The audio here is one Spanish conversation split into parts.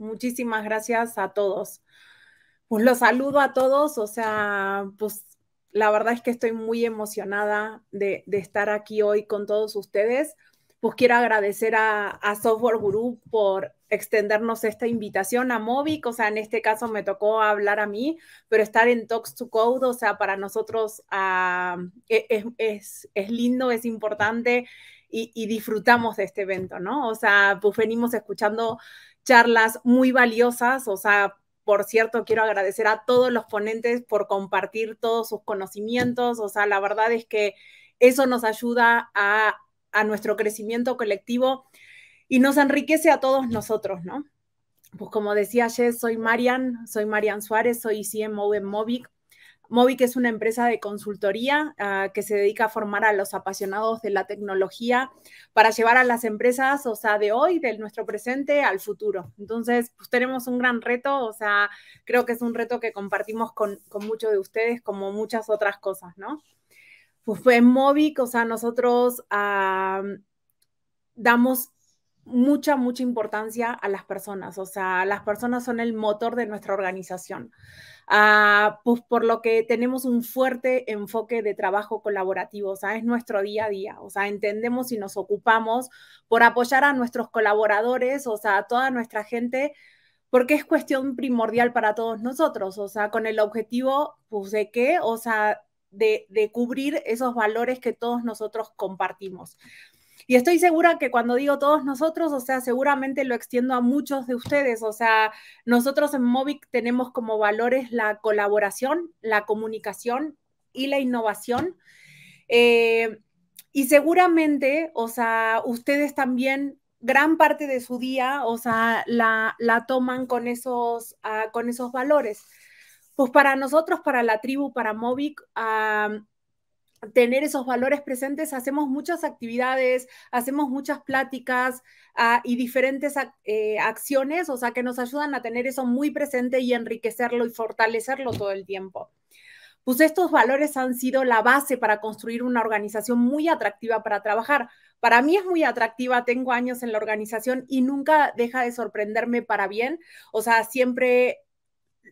Muchísimas gracias a todos. Pues los saludo a todos, o sea, pues la verdad es que estoy muy emocionada de, estar aquí hoy con todos ustedes. Pues quiero agradecer a, Software Guru por extendernos esta invitación a Movic, o sea, en este caso me tocó hablar a mí, pero estar en Talks to Code, o sea, para nosotros ah, e, es, es, lindo, es importante. Y, y, disfrutamos de este evento, ¿no? O sea, pues venimos escuchando charlas muy valiosas, o sea, por cierto, quiero agradecer a todos los ponentes por compartir todos sus conocimientos, o sea, la verdad es que eso nos ayuda a, a nuestro crecimiento colectivo y nos enriquece a todos nosotros, ¿no? Pues como decía ayer, soy Marian, soy Marian Suárez, soy CMO en Movic Movic es una empresa de consultoría ah, que se dedica a formar a los apasionados de la tecnología para llevar a las empresas, o sea, de hoy, del nuestro presente al futuro. Entonces, pues tenemos un gran reto, o sea, creo que es un reto que compartimos con, muchos de ustedes, como muchas otras cosas, ¿no? Pues en pues, Movic, o sea, nosotros damos mucha, mucha importancia a las personas. O sea, las personas son el motor de nuestra organización. Ah, pues por lo que tenemos un fuerte enfoque de trabajo colaborativo, o sea, es nuestro día a día, o sea, entendemos y nos ocupamos por apoyar a nuestros colaboradores, o sea, a toda nuestra gente, porque es cuestión primordial para todos nosotros, o sea, con el objetivo, pues, de qué, o sea, de, de cubrir esos valores que todos nosotros compartimos. Y estoy segura que cuando digo todos nosotros, o sea, seguramente lo extiendo a muchos de ustedes. O sea, nosotros en Movic tenemos como valores la colaboración, la comunicación y la innovación. Eh, y seguramente, o sea, ustedes también gran parte de su día, o sea, la, toman con esos, ah, con esos valores. Pues para nosotros, para la tribu, para Movic, ah, tener esos valores presentes, hacemos muchas actividades, hacemos muchas pláticas ah, y diferentes eh, acciones, o sea, que nos ayudan a tener eso muy presente y enriquecerlo y fortalecerlo todo el tiempo. Pues estos valores han sido la base para construir una organización muy atractiva para trabajar. Para mí es muy atractiva, tengo años en la organización y nunca deja de sorprenderme para bien. O sea, siempre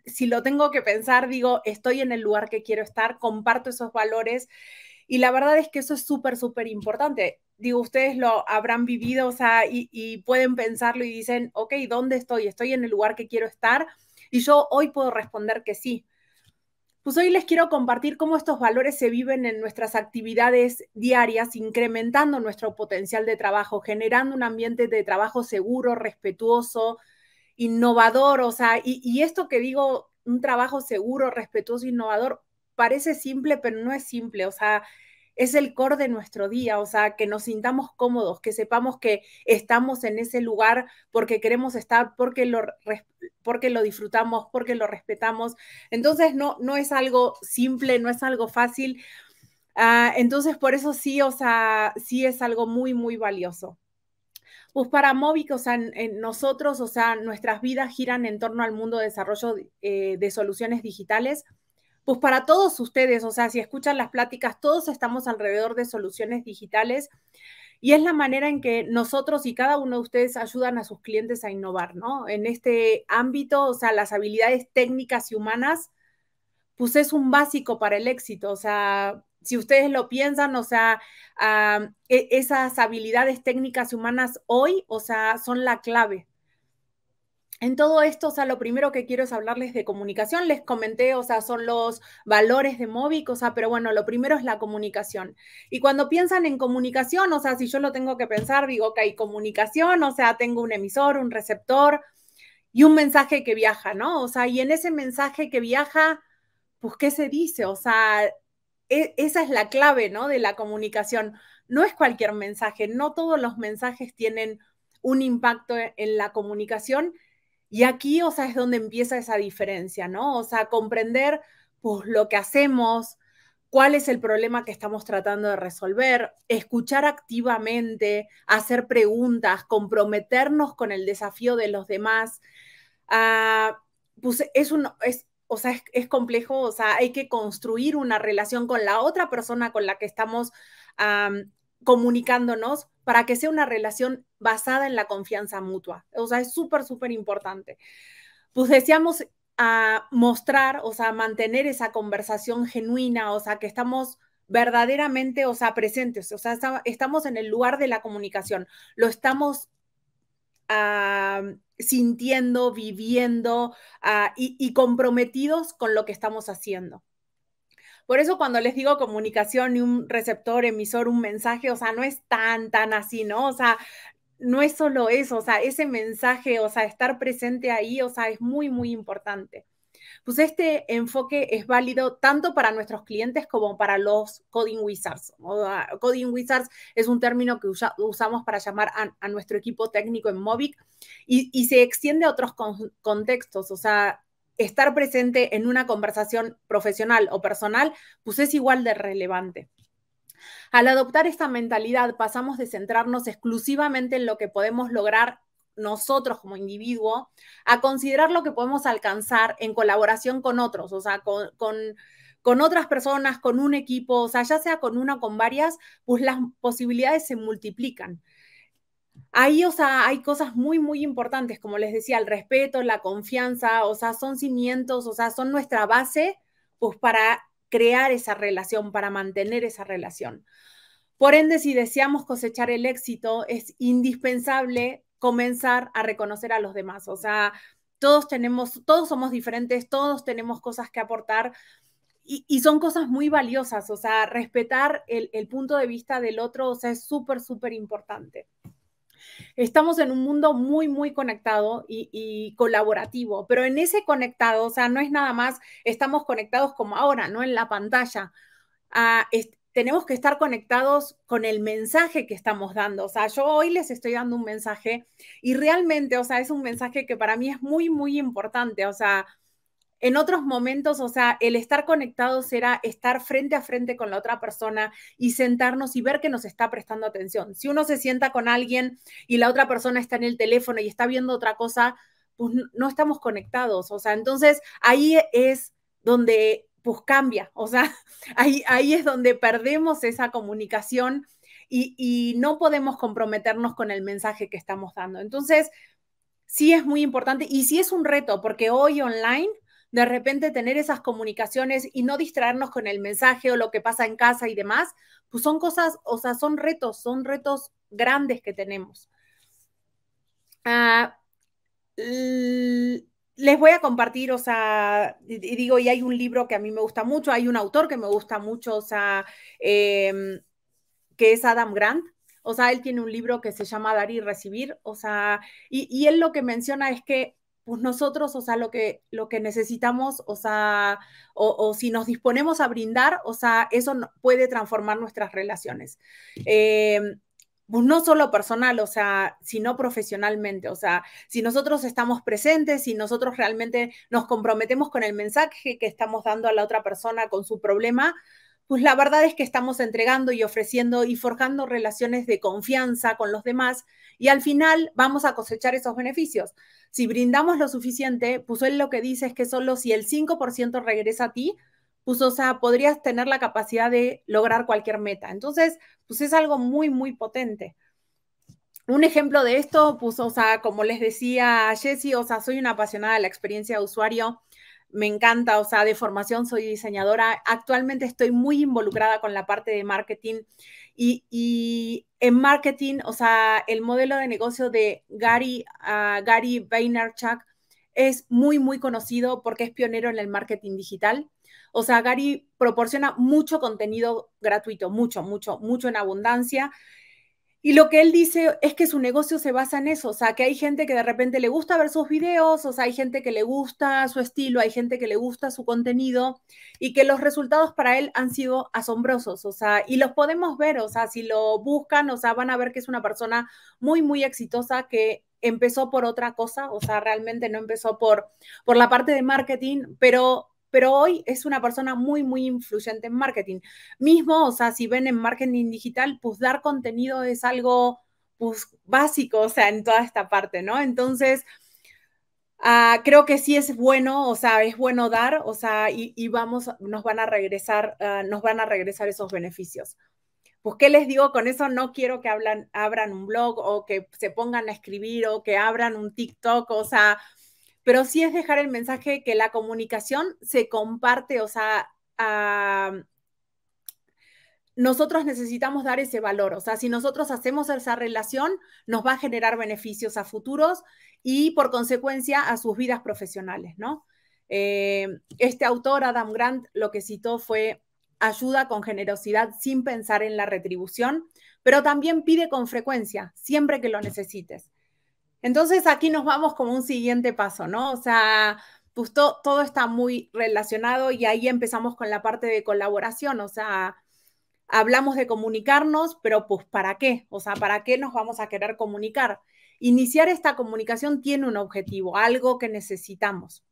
si lo tengo que pensar, digo, estoy en el lugar que quiero estar, comparto esos valores. Y la verdad es que eso es súper, súper importante. Digo, ustedes lo habrán vivido, o y, y, pueden pensarlo y dicen, ok, ¿dónde estoy? ¿Estoy en el lugar que quiero estar? Y yo hoy puedo responder que sí. Pues hoy les quiero compartir cómo estos valores se viven en nuestras actividades diarias, incrementando nuestro potencial de trabajo, generando un ambiente de trabajo seguro, respetuoso, innovador, o sea, y, esto que digo, un trabajo seguro, respetuoso, innovador, parece simple, pero no es simple, o sea, es el core de nuestro día, o sea, que nos sintamos cómodos, que sepamos que estamos en ese lugar porque queremos estar, porque lo, porque lo disfrutamos, porque lo respetamos. Entonces, no, no es algo simple, no es algo fácil. Ah, entonces, por eso sí, o sea, sí es algo muy, muy valioso. Pues para Movic, o sea, en nosotros, o sea, nuestras vidas giran en torno al mundo de desarrollo eh, de soluciones digitales. Pues para todos ustedes, o sea, si escuchan las pláticas, todos estamos alrededor de soluciones digitales y es la manera en que nosotros y cada uno de ustedes ayudan a sus clientes a innovar, ¿no? En este ámbito, o sea, las habilidades técnicas y humanas, pues es un básico para el éxito, o sea, si ustedes lo piensan, o sea, e, esas habilidades técnicas humanas hoy, o sea, son la clave. En todo esto, o sea, lo primero que quiero es hablarles de comunicación. Les comenté, o sea, son los valores de Movic, o sea, pero bueno, lo primero es la comunicación. Y cuando piensan en comunicación, o sea, si yo lo tengo que pensar, digo, hay comunicación, o sea, tengo un emisor, un receptor y un mensaje que viaja, ¿no? O sea, y en ese mensaje que viaja, pues, ¿qué se dice? O sea, e-, esa es la clave, ¿no? De la comunicación. No es cualquier mensaje, no todos los mensajes tienen un impacto e-, en la comunicación. Y aquí, o sea, es donde empieza esa diferencia, ¿no? O sea, comprender pues, lo que hacemos, cuál es el problema que estamos tratando de resolver, escuchar activamente, hacer preguntas, comprometernos con el desafío de los demás. Ah, pues es, un, es, o sea, es, complejo, o sea, hay que construir una relación con la otra persona con la que estamos comunicándonos para que sea una relación basada en la confianza mutua. O sea, es súper, súper importante. Pues deseamos a ah, mostrar, o sea, mantener esa conversación genuina, o sea, que estamos verdaderamente, o sea, presentes, o sea, estamos en el lugar de la comunicación, lo estamos Ah, sintiendo, viviendo ah, y, y comprometidos con lo que estamos haciendo. Por eso cuando les digo comunicación y un receptor, emisor, un mensaje, o sea, no es tan, tan así, ¿no? O sea, no es solo eso, o sea, ese mensaje, o sea, estar presente ahí, o sea, es muy, muy importante. Pues este enfoque es válido tanto para nuestros clientes como para los coding wizards. Coding wizards es un término que usamos para llamar a, nuestro equipo técnico en Mobic y, se extiende a otros contextos. O sea, estar presente en una conversación profesional o personal, pues es igual de relevante. Al adoptar esta mentalidad, pasamos de centrarnos exclusivamente en lo que podemos lograr nosotros como individuo a considerar lo que podemos alcanzar en colaboración con otros, o sea, con, con, con otras personas, con un equipo, o sea, ya sea con una o con varias, pues las posibilidades se multiplican. Ahí, o sea, hay cosas muy, muy importantes, como les decía, el respeto, la confianza, o sea, son cimientos, o sea, son nuestra base, pues para crear esa relación, para mantener esa relación. Por ende, si deseamos cosechar el éxito, es indispensable comenzar a reconocer a los demás. O sea, todos tenemos, todos somos diferentes, todos tenemos cosas que aportar y, son cosas muy valiosas. O sea, respetar el, punto de vista del otro, o sea, es súper, súper importante. Estamos en un mundo muy, muy conectado y, colaborativo, pero en ese conectado, o sea, no es nada más, estamos conectados como ahora, ¿no? En la pantalla. Ah, tenemos que estar conectados con el mensaje que estamos dando. O sea, yo hoy les estoy dando un mensaje y realmente, o sea, es un mensaje que para mí es muy, muy importante. O sea, en otros momentos, o sea, el estar conectados será estar frente a frente con la otra persona y sentarnos y ver que nos está prestando atención. Si uno se sienta con alguien y la otra persona está en el teléfono y está viendo otra cosa, pues no estamos conectados. O sea, entonces ahí es donde pues cambia. O sea, ahí, ahí es donde perdemos esa comunicación y, no podemos comprometernos con el mensaje que estamos dando. Entonces, sí es muy importante y sí es un reto, porque hoy online de repente tener esas comunicaciones y no distraernos con el mensaje o lo que pasa en casa y demás, pues son cosas, o sea, son retos, son retos grandes que tenemos. Ah, les voy a compartir, o sea, digo, y hay un libro que a mí me gusta mucho, hay un autor que me gusta mucho, o sea, em, que es Adam Grant. O sea, él tiene un libro que se llama Dar y Recibir, o sea, y, y él lo que menciona es que pues nosotros, o sea, lo que, lo que necesitamos, o sea, o, si nos disponemos a brindar, o sea, eso puede transformar nuestras relaciones. Em, pues no solo personal, o sea, sino profesionalmente, o sea, si nosotros estamos presentes, si nosotros realmente nos comprometemos con el mensaje que estamos dando a la otra persona con su problema, pues la verdad es que estamos entregando y ofreciendo y forjando relaciones de confianza con los demás y al final vamos a cosechar esos beneficios. Si brindamos lo suficiente, pues él lo que dice es que solo si el 5% regresa a ti, pues o sea, podrías tener la capacidad de lograr cualquier meta. Entonces, pues es algo muy, muy potente. Un ejemplo de esto, pues, o sea, como les decía Jessie, o sea, soy una apasionada de la experiencia de usuario, me encanta, o sea, de formación soy diseñadora, actualmente estoy muy involucrada con la parte de marketing y, en marketing, o sea, el modelo de negocio de Gary, ah, Gary Vaynerchuk, es muy, muy conocido porque es pionero en el marketing digital. O sea, Gary proporciona mucho contenido gratuito, mucho, mucho, mucho en abundancia. Y lo que él dice es que su negocio se basa en eso, o sea, que hay gente que de repente le gusta ver sus videos, o sea, hay gente que le gusta su estilo, hay gente que le gusta su contenido y que los resultados para él han sido asombrosos, o sea, y los podemos ver, o sea, si lo buscan, o sea, van a ver que es una persona muy, muy exitosa que empezó por otra cosa, o sea, realmente no empezó por, por la parte de marketing, pero pero hoy es una persona muy, muy influyente en marketing. Mismo, o sea, si ven en marketing digital, pues dar contenido es algo pues, básico, o sea, en toda esta parte, ¿no? Entonces, ah, creo que sí es bueno, o sea, es bueno dar, o sea, y, vamos, nos van a regresar, ah, nos van a regresar esos beneficios. Pues, qué les digo, con eso no quiero que hablan, abran un blog o que se pongan a escribir o que abran un TikTok, o sea, pero sí es dejar el mensaje que la comunicación se comparte, o sea, nosotros necesitamos dar ese valor. O sea, si nosotros hacemos esa relación, nos va a generar beneficios a futuros y por consecuencia a sus vidas profesionales, ¿no? Eh, este autor, Adam Grant, lo que citó fue ayuda con generosidad sin pensar en la retribución, pero también pide con frecuencia, siempre que lo necesites. Entonces aquí nos vamos como un siguiente paso, ¿no? O sea, pues todo está muy relacionado y ahí empezamos con la parte de colaboración, o sea, hablamos de comunicarnos, pero pues ¿para qué? O sea, ¿para qué nos vamos a querer comunicar? Iniciar esta comunicación tiene un objetivo, algo que necesitamos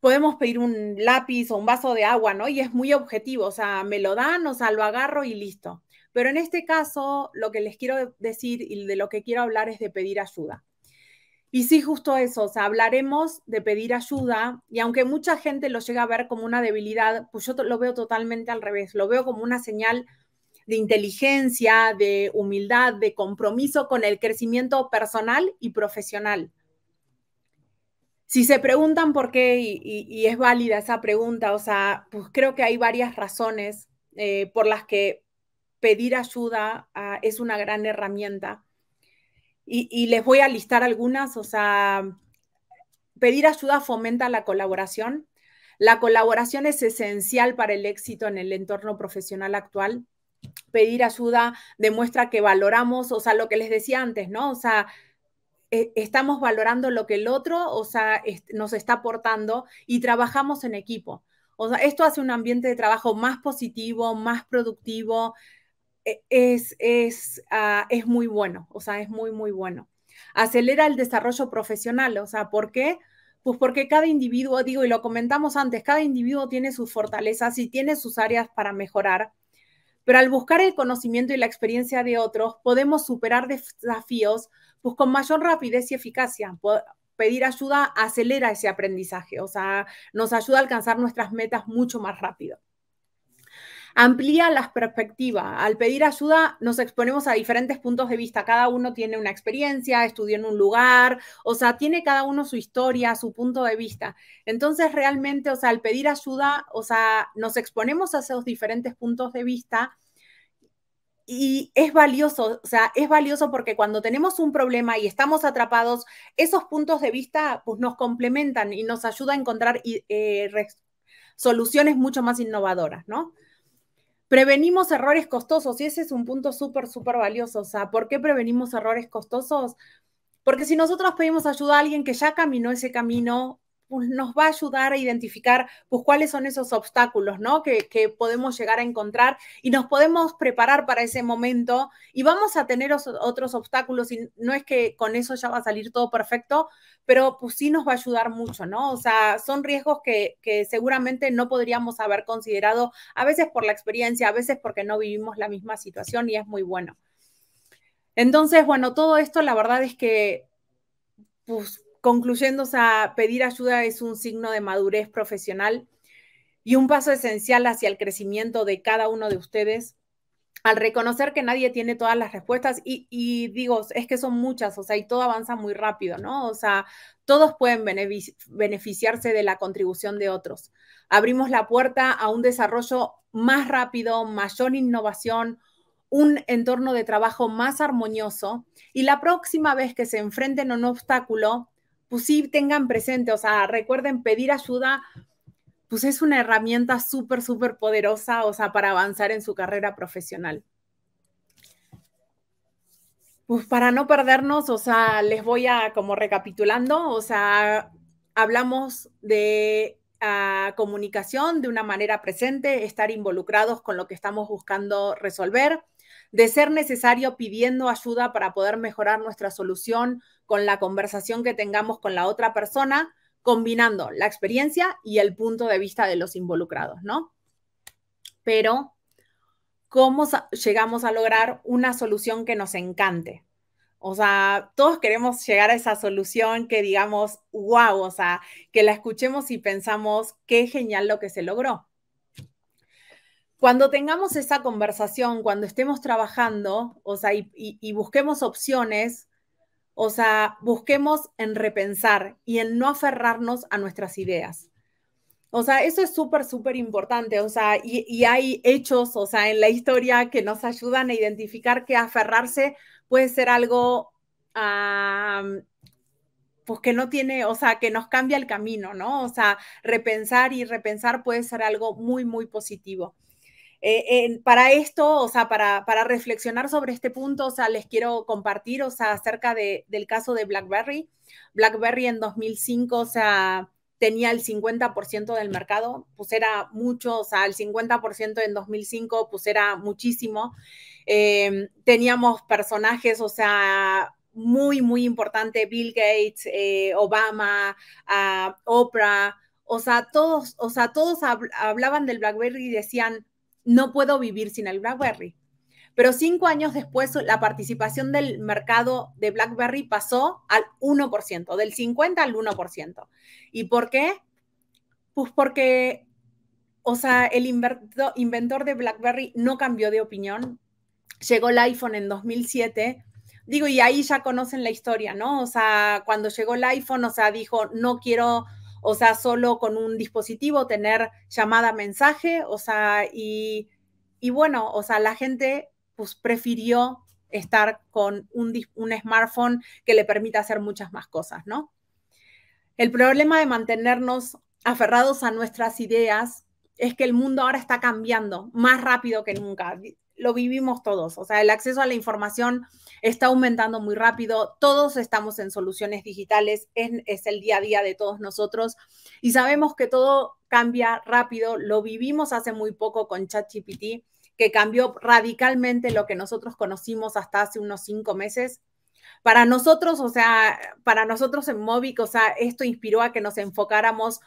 podemos pedir un lápiz o un vaso de agua, ¿no? Y es muy objetivo, o sea, me lo dan, o sea, lo agarro y listo. Pero en este caso, lo que les quiero decir y de lo que quiero hablar es de pedir ayuda. Y sí, justo eso, o sea, hablaremos de pedir ayuda y aunque mucha gente lo llega a ver como una debilidad, pues yo lo veo totalmente al revés, lo veo como una señal de inteligencia, de humildad, de compromiso con el crecimiento personal y profesional. Si se preguntan por qué, y, es válida esa pregunta, o sea, pues creo que hay varias razones eh, por las que pedir ayuda ah, es una gran herramienta. Y, y, les voy a listar algunas, o sea, pedir ayuda fomenta la colaboración. La colaboración es esencial para el éxito en el entorno profesional actual. Pedir ayuda demuestra que valoramos, o sea, lo que les decía antes, ¿no? O sea, eh, estamos valorando lo que el otro o sea, nos está aportando y trabajamos en equipo. O sea, esto hace un ambiente de trabajo más positivo, más productivo, e-, es, es, ah, es muy bueno, o sea, es muy, muy bueno. Acelera el desarrollo profesional, o sea, ¿por qué? Pues porque cada individuo, digo, y lo comentamos antes, cada individuo tiene sus fortalezas y tiene sus áreas para mejorar. Pero al buscar el conocimiento y la experiencia de otros, podemos superar desafíos pues, con mayor rapidez y eficacia. Pedir ayuda acelera ese aprendizaje, o sea, nos ayuda a alcanzar nuestras metas mucho más rápido amplía las perspectivas. Al pedir ayuda nos exponemos a diferentes puntos de vista. Cada uno tiene una experiencia, estudió en un lugar, o sea, tiene cada uno su historia, su punto de vista. Entonces, realmente, o sea, al pedir ayuda, o sea, nos exponemos a esos diferentes puntos de vista y es valioso, o sea, es valioso porque cuando tenemos un problema y estamos atrapados, esos puntos de vista pues, nos complementan y nos ayuda a encontrar eh, soluciones mucho más innovadoras, ¿no? Prevenimos errores costosos y ese es un punto súper, súper valioso. O sea, ¿por qué prevenimos errores costosos? Porque si nosotros pedimos ayuda a alguien que ya caminó ese camino pues, nos va a ayudar a identificar pues, cuáles son esos obstáculos ¿no? que, podemos llegar a encontrar y nos podemos preparar para ese momento y vamos a tener otros obstáculos y no es que con eso ya va a salir todo perfecto, pero pues sí nos va a ayudar mucho, ¿no? O sea, son riesgos que, que seguramente no podríamos haber considerado a veces por la experiencia, a veces porque no vivimos la misma situación y es muy bueno. Entonces, bueno, todo esto la verdad es que pues, Concluyendo, pedir ayuda es un signo de madurez profesional y un paso esencial hacia el crecimiento de cada uno de ustedes al reconocer que nadie tiene todas las respuestas y, y, digo, es que son muchas, o sea, y todo avanza muy rápido, ¿no? O sea, todos pueden beneficiarse de la contribución de otros. Abrimos la puerta a un desarrollo más rápido, mayor innovación, un entorno de trabajo más armonioso y la próxima vez que se enfrenten a un obstáculo, pues sí tengan presente, o sea, recuerden pedir ayuda, pues es una herramienta súper, súper poderosa, o sea, para avanzar en su carrera profesional. Pues para no perdernos, o sea, les voy a como recapitulando, o sea, hablamos de ah, comunicación de una manera presente, estar involucrados con lo que estamos buscando resolver, de ser necesario pidiendo ayuda para poder mejorar nuestra solución con la conversación que tengamos con la otra persona, combinando la experiencia y el punto de vista de los involucrados, ¿no? Pero, ¿cómo llegamos a lograr una solución que nos encante? O sea, todos queremos llegar a esa solución que digamos, wow, o sea, que la escuchemos y pensamos, qué genial lo que se logró cuando tengamos esa conversación, cuando estemos trabajando, o sea, y, busquemos opciones, o sea, busquemos en repensar y en no aferrarnos a nuestras ideas. O sea, eso es súper, súper importante. O sea, y, hay hechos, o sea, en la historia que nos ayudan a identificar que aferrarse puede ser algo, pues que no tiene, o sea, que nos cambia el camino, ¿no? O sea, repensar y repensar puede ser algo muy, muy positivo. Eh, para esto, o sea, para, para, reflexionar sobre este punto, o sea, les quiero compartir, o sea, acerca del caso de BlackBerry. BlackBerry en 2005, o sea, tenía el 50% del mercado, pues era mucho, o sea, el 50% en 2005, pues era muchísimo. Eh, teníamos personajes, o sea, muy, muy importante, Bill Gates, eh, Obama, ah, Oprah, o sea, todos, o sea, todos hablaban del BlackBerry y decían, no puedo vivir sin el BlackBerry. Pero cinco años después, la participación del mercado de BlackBerry pasó al 1%, del 50 al 1%. ¿Y por qué? Pues porque, o sea, el inventor de BlackBerry no cambió de opinión. Llegó el iPhone en 2007 digo, y ahí ya conocen la historia, ¿no? O sea, cuando llegó el iPhone, o sea, dijo, no quiero o sea, solo con un dispositivo tener llamada mensaje, o sea, y, bueno, o sea, la gente pues prefirió estar con un, un smartphone que le permita hacer muchas más cosas, ¿no? El problema de mantenernos aferrados a nuestras ideas es que el mundo ahora está cambiando más rápido que nunca lo vivimos todos. O sea, el acceso a la información está aumentando muy rápido, todos estamos en soluciones digitales, es, el día a día de todos nosotros y sabemos que todo cambia rápido, lo vivimos hace muy poco con ChatGPT, que cambió radicalmente lo que nosotros conocimos hasta hace unos cinco meses. Para nosotros, o sea, para nosotros en Mobic, o sea, esto inspiró a que nos enfocáramos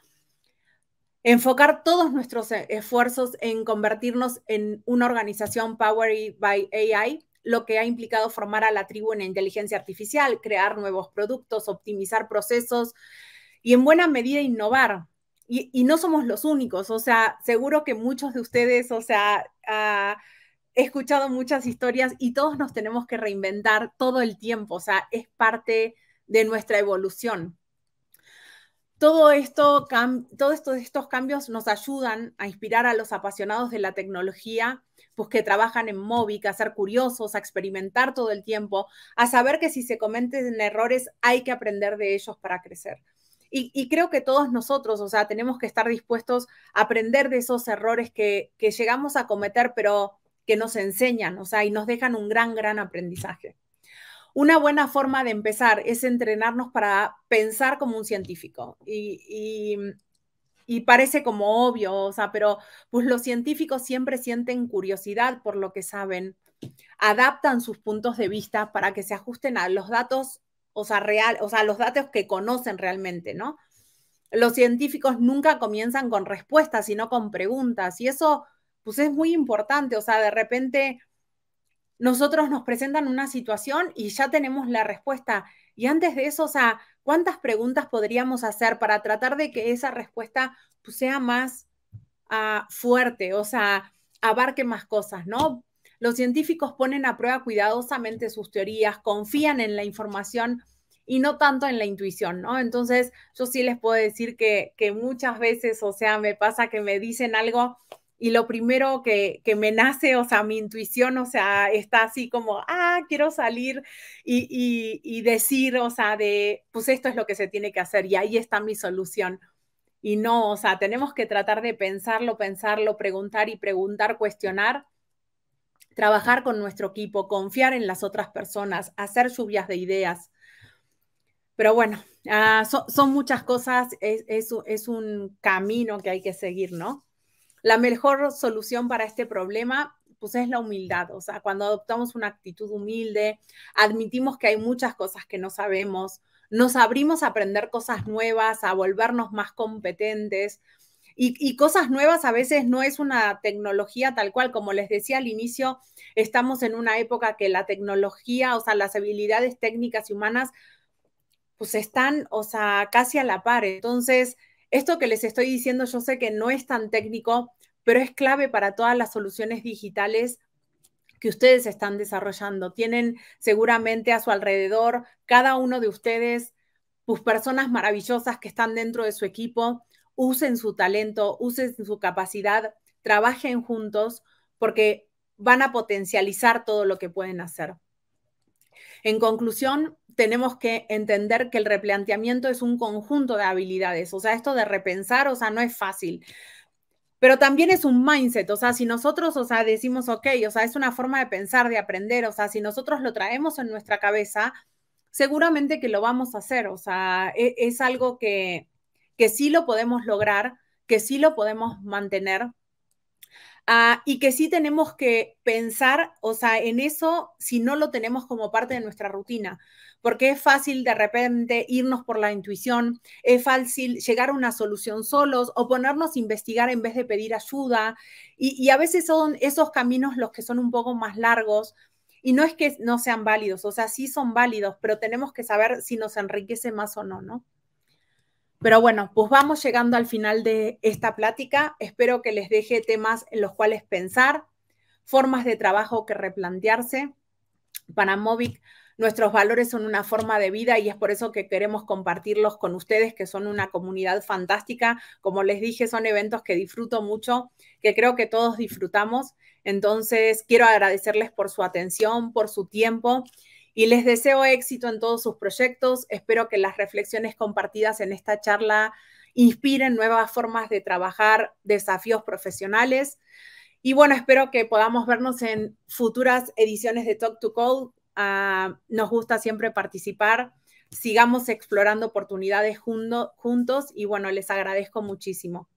enfocar todos nuestros e-, esfuerzos en convertirnos en una organización Powered by AI, lo que ha implicado formar a la tribu en inteligencia artificial, crear nuevos productos, optimizar procesos y en buena medida innovar. Y, no somos los únicos, o sea, seguro que muchos de ustedes, o sea, he escuchado muchas historias y todos nos tenemos que reinventar todo el tiempo, o sea, es parte de nuestra evolución. Todo esto, todos estos cambios nos ayudan a inspirar a los apasionados de la tecnología, pues que trabajan en Mobic, a ser curiosos, a experimentar todo el tiempo, a saber que si se cometen errores hay que aprender de ellos para crecer. Y, creo que todos nosotros, o sea, tenemos que estar dispuestos a aprender de esos errores que llegamos a cometer, pero que nos enseñan, o sea, y nos dejan un gran, gran aprendizaje una buena forma de empezar es entrenarnos para pensar como un científico. Y, y, mm, parece como obvio, sea, pero pues los científicos siempre sienten curiosidad por lo que saben, adaptan sus puntos de vista para que se ajusten a los datos, o sea, real, o sea, los datos que conocen realmente, ¿no? Los científicos nunca comienzan con respuestas, sino con preguntas, y eso pues es muy importante, o sea, de repente nosotros nos presentan una situación y ya tenemos la respuesta. Y antes de eso, o sea, ¿cuántas preguntas podríamos hacer para tratar de que esa respuesta pues, sea más ah, fuerte, o sea, abarque más cosas, ¿no? Los científicos ponen a prueba cuidadosamente sus teorías, confían en la información y no tanto en la intuición, ¿no? Entonces, yo sí les puedo decir que, que muchas veces, o sea, me pasa que me dicen algo y lo primero que, me nace, o sea, mi intuición, o sea, está así como, ah, quiero salir y, y, decir, o sea, de, pues esto es lo que se tiene que hacer y ahí está mi solución. Y no, o sea, tenemos que tratar de pensarlo, pensarlo, preguntar y preguntar, cuestionar, trabajar con nuestro equipo, confiar en las otras personas, hacer lluvias de ideas. Pero bueno, ah, son muchas cosas, es un camino que hay que seguir, ¿no? la mejor solución para este problema pues es la humildad, o sea, cuando adoptamos una actitud humilde, admitimos que hay muchas cosas que no sabemos, nos abrimos a aprender cosas nuevas, a volvernos más competentes. Y, y, cosas nuevas a veces no es una tecnología tal cual, como les decía al inicio, estamos en una época que la tecnología, o sea, las habilidades técnicas y humanas, pues están, o sea, casi a la par. Entonces, esto que les estoy diciendo yo sé que no es tan técnico, pero es clave para todas las soluciones digitales que ustedes están desarrollando. Tienen seguramente a su alrededor, cada uno de ustedes, sus personas maravillosas que están dentro de su equipo. Usen su talento, usen su capacidad, trabajen juntos porque van a potencializar todo lo que pueden hacer. En conclusión, tenemos que entender que el replanteamiento es un conjunto de habilidades, o sea, esto de repensar, o sea, no es fácil. Pero también es un mindset, o sea, si nosotros, o sea, decimos, ok, o sea, es una forma de pensar, de aprender, o sea, si nosotros lo traemos en nuestra cabeza, seguramente que lo vamos a hacer, o sea, e-, es, algo que, que sí lo podemos lograr, que sí lo podemos mantener, Ah, y que sí tenemos que pensar, o sea, en eso si no lo tenemos como parte de nuestra rutina, porque es fácil de repente irnos por la intuición, es fácil llegar a una solución solos o ponernos a investigar en vez de pedir ayuda. Y, y a veces son esos caminos los que son un poco más largos. Y no es que no sean válidos, o sea, sí son válidos, pero tenemos que saber si nos enriquece más o no, ¿no? Pero bueno, pues vamos llegando al final de esta plática. Espero que les deje temas en los cuales pensar, formas de trabajo que replantearse. Para Movic, nuestros valores son una forma de vida y es por eso que queremos compartirlos con ustedes, que son una comunidad fantástica. Como les dije, son eventos que disfruto mucho, que creo que todos disfrutamos. Entonces, quiero agradecerles por su atención, por su tiempo y les deseo éxito en todos sus proyectos. Espero que las reflexiones compartidas en esta charla inspiren nuevas formas de trabajar, desafíos profesionales. Y bueno, espero que podamos vernos en futuras ediciones de Talk to Call. Ah, nos gusta siempre participar. Sigamos explorando oportunidades juntos y bueno, les agradezco muchísimo.